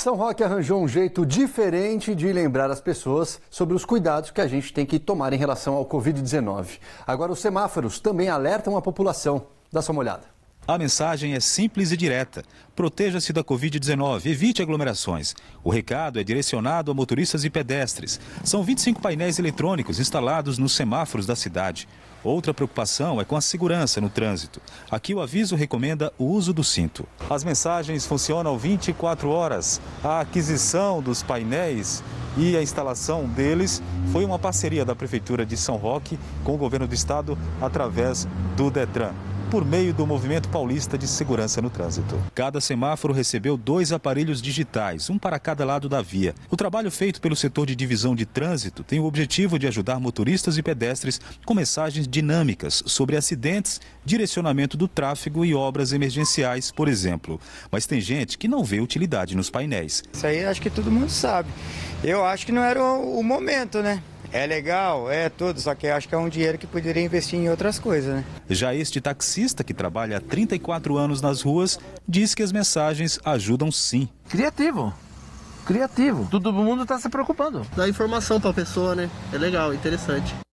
São Roque arranjou um jeito diferente de lembrar as pessoas sobre os cuidados que a gente tem que tomar em relação ao Covid-19. Agora, os semáforos também alertam a população. Dá só uma olhada. A mensagem é simples e direta. Proteja-se da Covid-19, evite aglomerações. O recado é direcionado a motoristas e pedestres. São 25 painéis eletrônicos instalados nos semáforos da cidade. Outra preocupação é com a segurança no trânsito. Aqui o aviso recomenda o uso do cinto. As mensagens funcionam 24 horas. A aquisição dos painéis e a instalação deles foi uma parceria da Prefeitura de São Roque com o governo do estado através do Detran por meio do Movimento Paulista de Segurança no Trânsito. Cada semáforo recebeu dois aparelhos digitais, um para cada lado da via. O trabalho feito pelo setor de divisão de trânsito tem o objetivo de ajudar motoristas e pedestres com mensagens dinâmicas sobre acidentes, direcionamento do tráfego e obras emergenciais, por exemplo. Mas tem gente que não vê utilidade nos painéis. Isso aí acho que todo mundo sabe. Eu acho que não era o momento, né? É legal, é tudo, só que acho que é um dinheiro que poderia investir em outras coisas, né? Já este taxista, que trabalha há 34 anos nas ruas, diz que as mensagens ajudam sim. Criativo, criativo. Todo mundo está se preocupando. Dá informação para a pessoa, né? É legal, interessante.